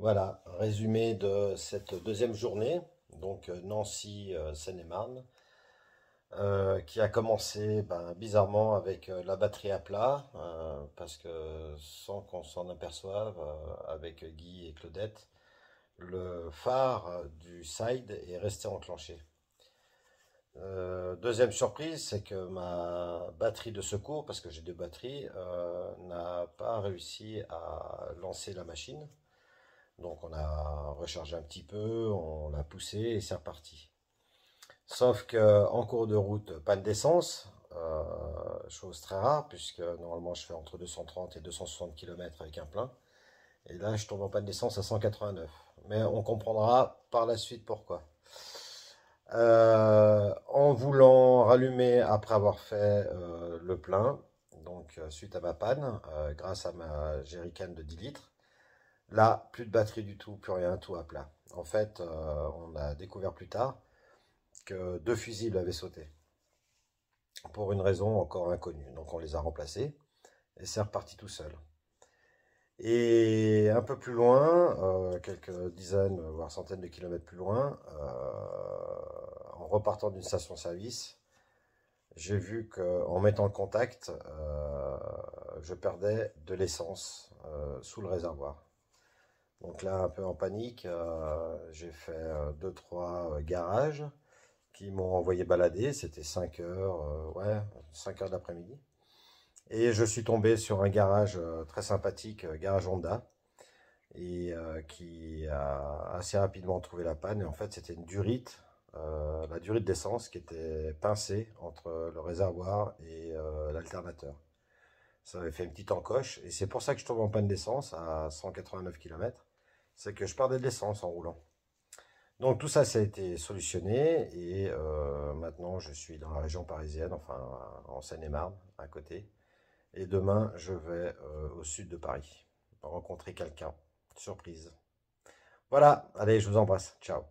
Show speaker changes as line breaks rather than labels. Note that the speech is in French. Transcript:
Voilà, résumé de cette deuxième journée, donc euh, Nancy, euh, Seine-et-Marne, euh, qui a commencé ben, bizarrement avec la batterie à plat, parce que sans qu'on s'en aperçoive, avec Guy et Claudette, le phare du side est resté enclenché. deuxième surprise, c'est que ma batterie de secours, parce que j'ai deux batteries, n'a pas réussi à lancer la machine. Donc on a rechargé un petit peu, on l'a poussé et c'est reparti. Sauf que en cours de route, panne d'essence, euh, chose très rare puisque normalement je fais entre 230 et 260 km avec un plein. Et là je tombe en panne d'essence à 189. Mais on comprendra par la suite pourquoi. Euh, en voulant rallumer après avoir fait euh, le plein, donc suite à ma panne, grâce à ma jerrycan de 10 litres, Là, plus de batterie du tout, plus rien, tout à plat. En fait, euh, on a découvert plus tard que deux fusibles avaient sauté. Pour une raison encore inconnue. Donc on les a remplacés et c'est reparti tout seul. Et un peu plus loin, euh, quelques dizaines, voire centaines de kilomètres plus loin, euh, en repartant d'une station-service, j'ai vu qu'en mettant le contact, je perdais de l'essence sous le réservoir. Donc là, un peu en panique, euh, j'ai fait 2-3 euh, euh, garages qui m'ont envoyé balader. C'était 5 heures, ouais, 5 heures d'après-midi. Et je suis tombé sur un garage très sympathique, garage Honda, et qui a assez rapidement trouvé la panne. Et en fait, c'était une durite, la durite d'essence qui était pincée entre le réservoir et l'alternateur. Ça avait fait une petite encoche, et c'est pour ça que je tombe en panne d'essence à 189 km c'est que je perdais de l'essence en roulant. Donc tout ça, ça a été solutionné et euh, maintenant je suis dans la région parisienne, enfin en Seine-et-Marne, à côté. Et demain, je vais euh, au sud de Paris rencontrer quelqu'un. Surprise. Voilà, allez, je vous embrasse. Ciao.